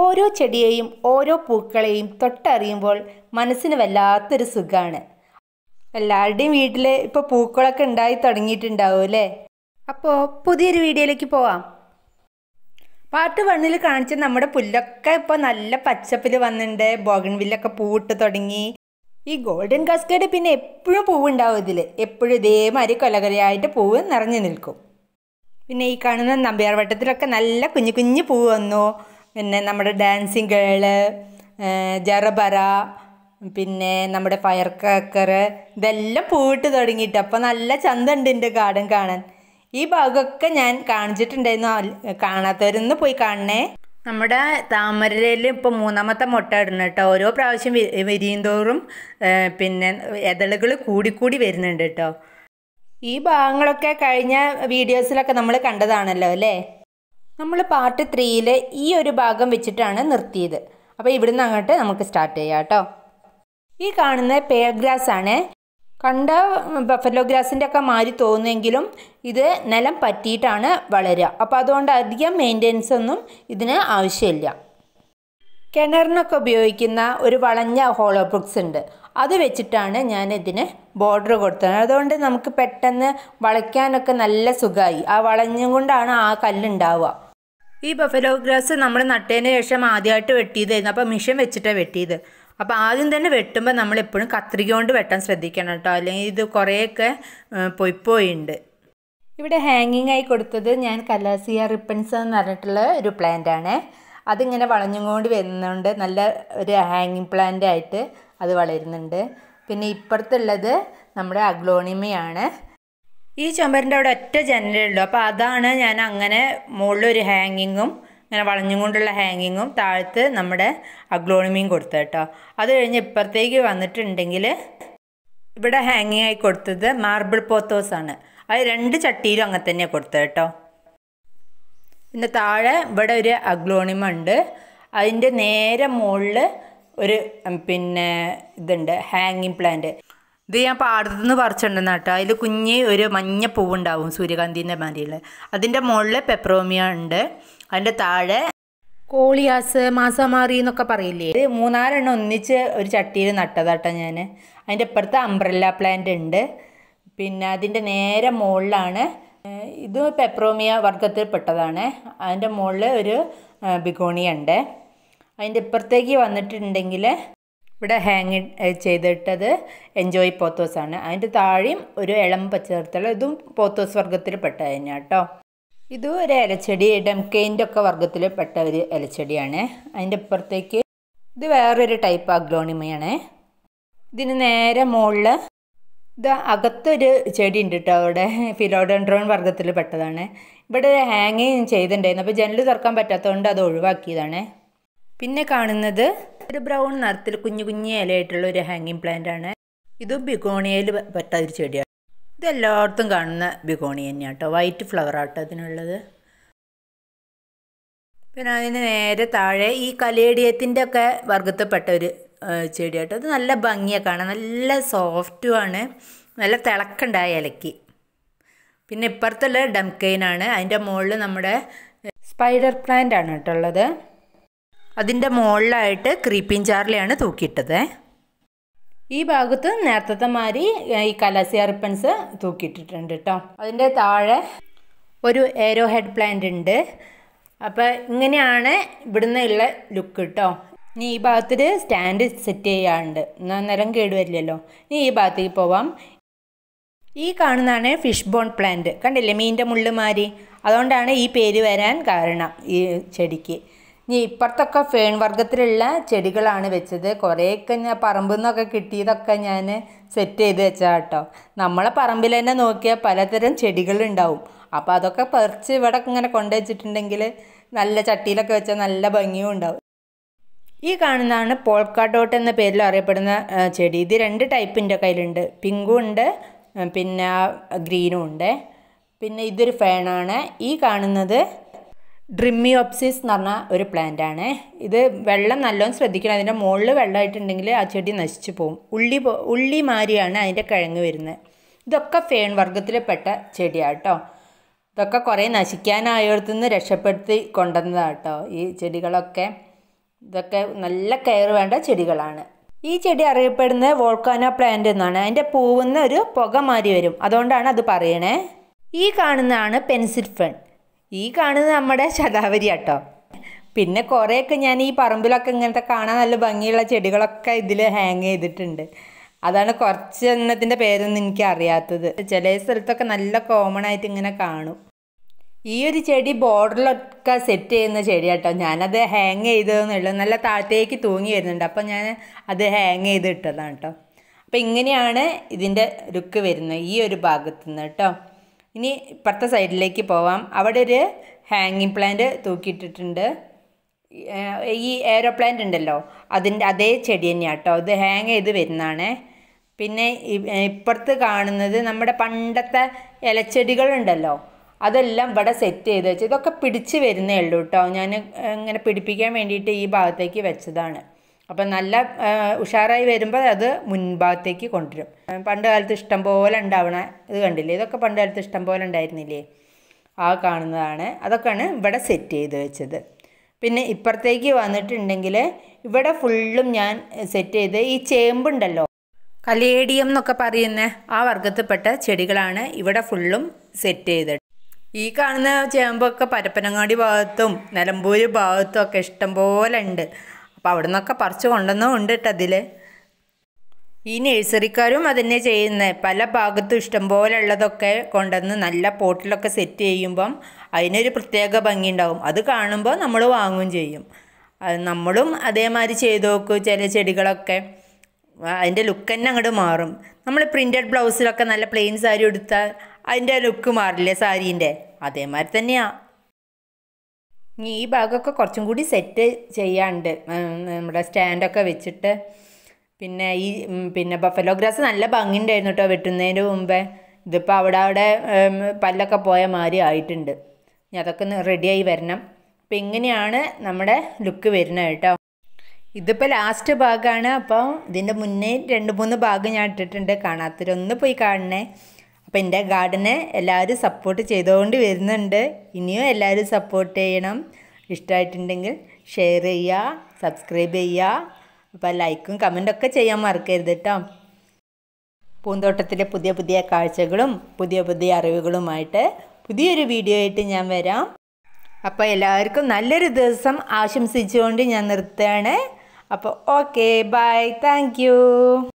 ഓരോ ചെടിയെയും ഓരോ പൂക്കളെയും തൊട്ടറിയുമ്പോൾ മനസ്സിന് വല്ലാത്തൊരു സുഖമാണ് എല്ലാവരുടെയും വീട്ടിൽ ഇപ്പോൾ പൂക്കളൊക്കെ ഉണ്ടായി തുടങ്ങിയിട്ടുണ്ടാവും അല്ലേ അപ്പോൾ പുതിയൊരു വീഡിയോയിലേക്ക് പോവാം പാർട്ട് വണ്ണിൽ കാണിച്ച നമ്മുടെ പുല്ലൊക്കെ ഇപ്പോൾ നല്ല പച്ചപ്പിൽ വന്നിട്ടുണ്ട് ബോഗൺവില്ലൊക്കെ പൂവിട്ട് തുടങ്ങി ഈ ഗോൾഡൻ കസ്കേഡ് പിന്നെ എപ്പോഴും പൂവുണ്ടാവും ഇതിൽ എപ്പോഴും ഇതേമാതിരി കൊലകലയായിട്ട് പൂവ് നിറഞ്ഞു നിൽക്കും പിന്നെ ഈ കാണുന്ന നമ്പ്യാർ വട്ടത്തിലൊക്കെ നല്ല കുഞ്ഞു കുഞ്ഞു പൂവ് വന്നു പിന്നെ നമ്മുടെ ഡാൻസിങ് ഗേള് ജറബറ പിന്നെ നമ്മുടെ ഫയർ ക്രാക്കർ ഇതെല്ലാം പൂവിട്ട് തുടങ്ങിയിട്ട് അപ്പോൾ നല്ല ചന്തമുണ്ട് എൻ്റെ ഗാർഡൻ കാണാൻ ഈ ഭാഗമൊക്കെ ഞാൻ കാണിച്ചിട്ടുണ്ടായിരുന്നു കാണാത്തവരൊന്ന് പോയി കാണണേ നമ്മുടെ താമരയിൽ ഇപ്പോൾ മൂന്നാമത്തെ മുട്ട ഇടണം കേട്ടോ ഓരോ പ്രാവശ്യം വിരിയും തോറും പിന്നെ എതളുകൾ കൂടിക്കൂടി വരുന്നുണ്ട് കേട്ടോ ഈ ഭാഗങ്ങളൊക്കെ കഴിഞ്ഞ വീഡിയോസിലൊക്കെ നമ്മൾ കണ്ടതാണല്ലോ അല്ലേ നമ്മൾ പാർട്ട് ത്രീയിലെ ഈ ഒരു ഭാഗം വെച്ചിട്ടാണ് നിർത്തിയത് അപ്പോൾ ഇവിടുന്ന് അങ്ങോട്ട് നമുക്ക് സ്റ്റാർട്ട് ചെയ്യാം കേട്ടോ ഈ കാണുന്ന പേഗ്രാസ് ആണ് കണ്ട ബഫലോ ഗ്രാസിൻ്റെ ഒക്കെ മാറി തോന്നുമെങ്കിലും ഇത് നിലം പറ്റിയിട്ടാണ് വളരുക അപ്പോൾ അതുകൊണ്ട് അധികം മെയിൻ്റെനൻസ് ഒന്നും ഇതിന് ആവശ്യമില്ല കിണറിനൊക്കെ ഉപയോഗിക്കുന്ന ഒരു വളഞ്ഞ ഹോളോ ബ്രിക്സ് ഉണ്ട് അത് വെച്ചിട്ടാണ് ഞാൻ ഇതിന് ബോർഡർ കൊടുത്തത് അതുകൊണ്ട് നമുക്ക് പെട്ടെന്ന് വളയ്ക്കാനൊക്കെ നല്ല സുഖമായി ആ വളഞ്ഞും കൊണ്ടാണ് ആ കല്ലുണ്ടാവുക ഈ ബഫലോ ഗ്രാസ് നമ്മൾ നട്ടതിന് ശേഷം ആദ്യമായിട്ട് വെട്ടിയതായിരുന്നു അപ്പോൾ മിഷൻ വെച്ചിട്ടാണ് വെട്ടിയത് അപ്പോൾ ആദ്യം തന്നെ വെട്ടുമ്പോൾ നമ്മൾ എപ്പോഴും കത്രിക കൊണ്ട് വെട്ടാൻ ശ്രദ്ധിക്കണം കേട്ടോ അല്ലെങ്കിൽ ഇത് കുറേയൊക്കെ പൊയ്പോയിണ്ട് ഇവിടെ ഹാങ്ങിങ് ആയി കൊടുത്തത് ഞാൻ കലാസിയ റിപ്പൻസ് എന്ന് പറഞ്ഞിട്ടുള്ള ഒരു പ്ലാന്റ് ആണ് അതിങ്ങനെ വളഞ്ഞും കൊണ്ട് വരുന്നുണ്ട് നല്ല ഒരു ഹാങ്ങിങ് പ്ലാന്റ് ആയിട്ട് അത് വളരുന്നുണ്ട് പിന്നെ ഇപ്പുറത്തുള്ളത് നമ്മുടെ അഗ്ലോണിമയാണ് ഈ ചുമരിൻ്റെ അവിടെ ഒറ്റ ജനലേ ഉള്ളൂ അപ്പോൾ അതാണ് ഞാൻ അങ്ങനെ മുകളിലൊരു ഹാങ്ങിങ്ങും ഇങ്ങനെ വളഞ്ഞും കൊണ്ടുള്ള ഹാങ്ങിങ്ങും താഴത്ത് നമ്മുടെ അഗ്ലോണിമിയും കൊടുത്തത് കേട്ടോ അത് കഴിഞ്ഞ് ഇപ്പുറത്തേക്ക് വന്നിട്ടുണ്ടെങ്കിൽ ഇവിടെ ഹാങ്ങിങ് ആയി കൊടുത്തത് മാർബിൾ പോത്തോസ് ആണ് അത് രണ്ട് ചട്ടിയിലും അങ്ങനെ തന്നെയാണ് കൊടുത്തത് കേട്ടോ പിന്നെ താഴെ ഇവിടെ ഒരു അഗ്ലോണിമ ഉണ്ട് അതിൻ്റെ നേരെ മുകളിൽ ഒരു പിന്നെ ഇതുണ്ട് ഹാങ്ങിങ് പ്ലാന്റ് ഇത് ഞാൻ പാടത്തു നിന്ന് പറിച്ചിട്ടുണ്ടെന്ന് കേട്ടോ അതിൽ കുഞ്ഞ് ഒരു മഞ്ഞ പൂവുണ്ടാവും സൂര്യകാന്തിൻ്റെ മാതിരിയുള്ള അതിൻ്റെ മുകളിൽ പെപ്രോമിയ ഉണ്ട് അതിൻ്റെ താഴെ കോളിയാസ് മാസമാറി എന്നൊക്കെ പറയില്ലേ ഇത് മൂന്നാലെണ്ണം ഒന്നിച്ച് ഒരു ചട്ടിയിൽ നട്ടതാട്ടോ ഞാൻ അതിൻ്റെ ഇപ്പുറത്ത് അംബ്രല്ല പ്ലാന്റ് ഉണ്ട് പിന്നെ അതിൻ്റെ നേരെ മുകളിലാണ് ഇത് പെപ്രോമിയ വർഗത്തിൽ പെട്ടതാണ് അതിൻ്റെ മുകളിൽ ഒരു ബിഗോണിയ ഉണ്ട് അതിൻ്റെ ഇപ്പുറത്തേക്ക് വന്നിട്ടുണ്ടെങ്കിൽ ഇവിടെ ഹാങ് ചെയ്തിട്ടത് എൻജോയ് പോത്തോസ് ആണ് അതിൻ്റെ താഴെയും ഒരു ഇളം പച്ചനിറത്തുള്ള ഇതും പോത്തോസ് വർഗത്തിൽ പെട്ട തന്നെയാണ് കേട്ടോ ഇതും ഒരു ഇലച്ചെടി ഡംകെയിൻ്റെ ഒക്കെ വർഗത്തിൽ പെട്ട ഒരു ഇലച്ചെടിയാണ് അതിൻ്റെ ഇപ്പുറത്തേക്ക് ഇത് വേറൊരു ടൈപ്പ് അഗ്ലോണിമയാണ് ഇതിന് നേരെ മുകളിൽ ഇത് അകത്തൊരു ചെടി ഉണ്ട് കേട്ടോ അവിടെ ഫിലോഡൻഡ്രോൺ വർഗത്തിൽ പെട്ടതാണ് ഇവിടെ ഹാങ് ചെയ്തിട്ടുണ്ടായിരുന്നു അപ്പോൾ ജനൽ തുറക്കാൻ പറ്റാത്തതുകൊണ്ട് അത് ഒഴിവാക്കിയതാണ് പിന്നെ കാണുന്നത് ഒരു ബ്രൗൺ നിറത്തിൽ കുഞ്ഞു കുഞ്ഞു ഇലയായിട്ടുള്ള ഒരു ഹാങ്ങിങ് പ്ലാന്റ് ആണ് ഇത് ബിഗോണിയയിൽ പെട്ട ഒരു ചെടിയാണ് ഇത് എല്ലായിടത്തും കാണുന്ന ബിഗോണിയ തന്നെയാണ് കേട്ടോ വൈറ്റ് ഫ്ലവർ ആട്ടോ അതിനുള്ളത് പിന്നെ അതിന് നേരെ താഴെ ഈ കലേഡിയത്തിൻ്റെ ഒക്കെ വർഗത്തിൽപ്പെട്ട ഒരു ചെടിയാട്ടോ അത് നല്ല ഭംഗിയൊക്കെ കാണാൻ നല്ല സോഫ്റ്റുമാണ് നല്ല തിളക്കുണ്ടായ ഇലക്ക് പിന്നെ ഇപ്പുറത്തുള്ള ഡംകൈനാണ് അതിൻ്റെ മുകളിൽ നമ്മുടെ സ്പൈഡർ പ്ലാന്റ് ആണ് കേട്ടുള്ളത് അതിൻ്റെ മുകളിലായിട്ട് ക്രീപ്പിൻ ചാർലിയാണ് തൂക്കിയിട്ടത് ഈ ഭാഗത്ത് നേരത്തെ മാതിരി ഈ കലാസിയ റിപ്പൺസ് തൂക്കിയിട്ടിട്ടുണ്ട് കേട്ടോ അതിൻ്റെ താഴെ ഒരു ഏരോ ഹെഡ് പ്ലാന്റ് ഉണ്ട് അപ്പോൾ ഇങ്ങനെയാണ് ഇവിടുന്ന് ഉള്ള ലുക്ക് കേട്ടോ ഇനി ഈ ഭാഗത്തിൽ സ്റ്റാൻഡ് സെറ്റ് ചെയ്യാറുണ്ട് എന്നാൽ നേരം കേടുവരില്ലല്ലോ ഇനി ഈ ഭാഗത്തേക്ക് പോവാം ഈ കാണുന്നതാണ് ഫിഷ് ബോൺ പ്ലാന്റ് കണ്ടില്ലേ മീൻ്റെ മുള്ളുമാരി അതുകൊണ്ടാണ് ഈ പേര് വരാൻ കാരണം ഈ ചെടിക്ക് ഇനി ഇപ്പുറത്തൊക്കെ ഫേൺ വർഗത്തിലുള്ള ചെടികളാണ് വെച്ചത് കുറേയൊക്കെ ഞാൻ പറമ്പിൽ നിന്നൊക്കെ കിട്ടിയതൊക്കെ ഞാൻ സെറ്റ് ചെയ്ത് വെച്ചാൽ കേട്ടോ നമ്മളെ പറമ്പിൽ തന്നെ നോക്കിയാൽ പലതരം ചെടികളുണ്ടാവും അപ്പോൾ അതൊക്കെ പറിച്ച് ഇവിടെ ഇങ്ങനെ കൊണ്ടുവച്ചിട്ടുണ്ടെങ്കിൽ നല്ല ചട്ടിയിലൊക്കെ വെച്ചാൽ നല്ല ഭംഗിയും ഉണ്ടാവും ഈ കാണുന്നതാണ് പോൾക്കാട്ടോട്ട് എന്ന പേരിൽ അറിയപ്പെടുന്ന ചെടി ഇത് രണ്ട് ടൈപ്പിൻ്റെ കയ്യിലുണ്ട് പിങ്കും ഉണ്ട് പിന്നെ ഗ്രീനും ഉണ്ട് പിന്നെ ഇതൊരു ഫാനാണ് ഈ കാണുന്നത് ഡ്രിമ്മിയോപ്സിസ് എന്ന് പറഞ്ഞ ഒരു പ്ലാന്റ് ആണ് ഇത് വെള്ളം നല്ലോണം ശ്രദ്ധിക്കണം അതിൻ്റെ മുകളിൽ വെള്ളമായിട്ടുണ്ടെങ്കിൽ ആ ചെടി നശിച്ചു പോകും ഉള്ളി ഉള്ളി മാരിയാണ് അതിൻ്റെ കിഴങ്ങ് വരുന്നത് ഇതൊക്കെ ഫേൺ വർഗത്തിൽപ്പെട്ട ചെടിയാണ് കേട്ടോ ഇതൊക്കെ കുറേ നശിക്കാനായടത്തു രക്ഷപ്പെടുത്തി കൊണ്ടുവന്നതാണ് കേട്ടോ ഈ ചെടികളൊക്കെ ഇതൊക്കെ നല്ല കെയർ വേണ്ട ചെടികളാണ് ഈ ചെടി അറിയപ്പെടുന്നത് വോൾക്കാനോ പ്ലാന്റ് എന്നാണ് അതിൻ്റെ പൂവുന്ന ഒരു പുക മാറി വരും അതുകൊണ്ടാണ് അത് പറയണേ ഈ കാണുന്നതാണ് പെൻസിൽ ഫൺ ഈ കാണുന്നത് നമ്മുടെ ശതാവരി ആട്ടോ പിന്നെ കുറേയൊക്കെ ഞാൻ ഈ പറമ്പിലൊക്കെ ഇങ്ങനത്തെ കാണാൻ നല്ല ഭംഗിയുള്ള ചെടികളൊക്കെ ഇതിൽ ഹാങ് ചെയ്തിട്ടുണ്ട് അതാണ് കുറച്ച് എണ്ണത്തിൻ്റെ പേരൊന്നും എനിക്ക് അറിയാത്തത് ചില സ്ഥലത്തൊക്കെ നല്ല കോമൺ ആയിട്ട് ഇങ്ങനെ കാണും ഈ ഒരു ചെടി ബോർഡറിലൊക്കെ സെറ്റ് ചെയ്യുന്ന ചെടി കേട്ടോ ഞാനത് ഹാങ് ചെയ്തതെന്നുള്ളൂ നല്ല താഴത്തേക്ക് തൂങ്ങി വരുന്നുണ്ട് അപ്പോൾ ഞാൻ അത് ഹാങ് ചെയ്ത് ഇട്ടതാണ് കേട്ടോ അപ്പോൾ ഇങ്ങനെയാണ് ഇതിൻ്റെ ലുക്ക് വരുന്നത് ഈ ഒരു ഭാഗത്തുനിന്ന് കേട്ടോ ഇനി ഇപ്പുറത്തെ സൈഡിലേക്ക് പോവാം അവിടെ ഒരു ഹാങ്ങിങ് പ്ലാന്റ് തൂക്കിയിട്ടിട്ടുണ്ട് ഈ എയറോ പ്ലാന്റ് ഉണ്ടല്ലോ അതിൻ്റെ അതേ ചെടി തന്നെയാണ് കേട്ടോ ഇത് ഹാങ് ചെയ്ത് വരുന്നതാണ് പിന്നെ ഇപ്പുറത്ത് കാണുന്നത് നമ്മുടെ പണ്ടത്തെ ഇലച്ചെടികളുണ്ടല്ലോ അതെല്ലാം ഇവിടെ സെറ്റ് ചെയ്ത് വെച്ച് ഇതൊക്കെ പിടിച്ച് വരുന്നേ ഉള്ളൂ കേട്ടോ ഞാൻ ഇങ്ങനെ പിടിപ്പിക്കാൻ വേണ്ടിയിട്ട് ഈ ഭാഗത്തേക്ക് വെച്ചതാണ് അപ്പം നല്ല ഉഷാറായി വരുമ്പോൾ അത് മുൻഭാഗത്തേക്ക് കൊണ്ടുവരും പണ്ട് കാലത്ത് ഇഷ്ടം പോലെ ഉണ്ടാവണ ഇത് കണ്ടില്ലേ ഇതൊക്കെ പണ്ട് കാലത്ത് ഇഷ്ടം പോലെ ഉണ്ടായിരുന്നില്ലേ ആ കാണുന്നതാണ് അതൊക്കെയാണ് ഇവിടെ സെറ്റ് ചെയ്ത് വെച്ചത് പിന്നെ ഇപ്പുറത്തേക്ക് വന്നിട്ടുണ്ടെങ്കിൽ ഇവിടെ ഫുള്ളും ഞാൻ സെറ്റ് ചെയ്ത് ഈ ചേമ്പുണ്ടല്ലോ കലേഡിയം എന്നൊക്കെ പറയുന്ന ആ വർഗത്തിൽപ്പെട്ട ചെടികളാണ് ഇവിടെ ഫുള്ളും സെറ്റ് ചെയ്തത് ഈ കാണുന്ന ചേമ്പൊക്കെ പരപ്പനങ്ങാടി ഭാഗത്തും നിലമ്പൂര് ഭാഗത്തും ഒക്കെ ഇഷ്ടം പോലെ ഉണ്ട് അപ്പം അവിടെ നിന്നൊക്കെ പറിച്ച് കൊണ്ടുവന്നു ഉണ്ട് അതിൽ ഈ നഴ്സറിക്കാരും തന്നെ ചെയ്യുന്നത് പല ഭാഗത്തും ഇഷ്ടംപോലെ ഉള്ളതൊക്കെ കൊണ്ടുവന്ന് നല്ല പോട്ടിലൊക്കെ സെറ്റ് ചെയ്യുമ്പം അതിനൊരു പ്രത്യേക ഭംഗി ഉണ്ടാവും അത് കാണുമ്പോൾ നമ്മൾ വാങ്ങുകയും ചെയ്യും നമ്മളും അതേമാതിരി ചെയ്തു നോക്കും ചില ചെടികളൊക്കെ അതിൻ്റെ ലുക്ക് തന്നെ അങ്ങോട്ട് മാറും നമ്മൾ പ്രിൻറ്റഡ് ബ്ലൗസിലൊക്കെ നല്ല പ്ലെയിൻ സാരി എടുത്താൽ അതിൻ്റെ ലുക്ക് മാറില്ലേ സാരീൻ്റെ അതേമാതിരി തന്നെയാണ് ഇനി ഈ ഭാഗമൊക്കെ കുറച്ചും കൂടി സെറ്റ് ചെയ്യാണ്ട് നമ്മുടെ സ്റ്റാൻഡൊക്കെ വെച്ചിട്ട് പിന്നെ ഈ പിന്നെ ബഫലോ ഗ്രാസ് നല്ല ഭംഗിയുണ്ടായിരുന്നു കേട്ടോ വെട്ടുന്നതിന് മുമ്പേ ഇതിപ്പോൾ അവിടെ അവിടെ പല്ലൊക്കെ പോയ മാതിരി ആയിട്ടുണ്ട് ഇനി അതൊക്കെ ഒന്ന് റെഡിയായി വരണം അപ്പം ഇങ്ങനെയാണ് നമ്മുടെ ലുക്ക് വരുന്നത് കേട്ടോ ഇതിപ്പോൾ ലാസ്റ്റ് ഭാഗമാണ് അപ്പം ഇതിൻ്റെ മുന്നേ രണ്ട് മൂന്ന് ഭാഗം ഞാൻ ഇട്ടിട്ടുണ്ട് ഒന്ന് പോയി കാണണേ അപ്പോൾ എൻ്റെ ഗാർഡനെ എല്ലാവരും സപ്പോർട്ട് ചെയ്തുകൊണ്ട് വരുന്നുണ്ട് ഇനിയും എല്ലാവരും സപ്പോർട്ട് ചെയ്യണം ഇഷ്ടമായിട്ടുണ്ടെങ്കിൽ ഷെയർ ചെയ്യുക സബ്സ്ക്രൈബ് ചെയ്യുക അപ്പോൾ ലൈക്കും കമൻറ്റൊക്കെ ചെയ്യാൻ മറക്കരുത് കേട്ടോ പൂന്തോട്ടത്തിലെ പുതിയ പുതിയ കാഴ്ചകളും പുതിയ പുതിയ അറിവുകളുമായിട്ട് പുതിയൊരു വീഡിയോ ആയിട്ട് ഞാൻ വരാം അപ്പോൾ എല്ലാവർക്കും നല്ലൊരു ദിവസം ആശംസിച്ചുകൊണ്ട് ഞാൻ നിർത്തുകയാണ് അപ്പോൾ ഓക്കെ ബൈ താങ്ക്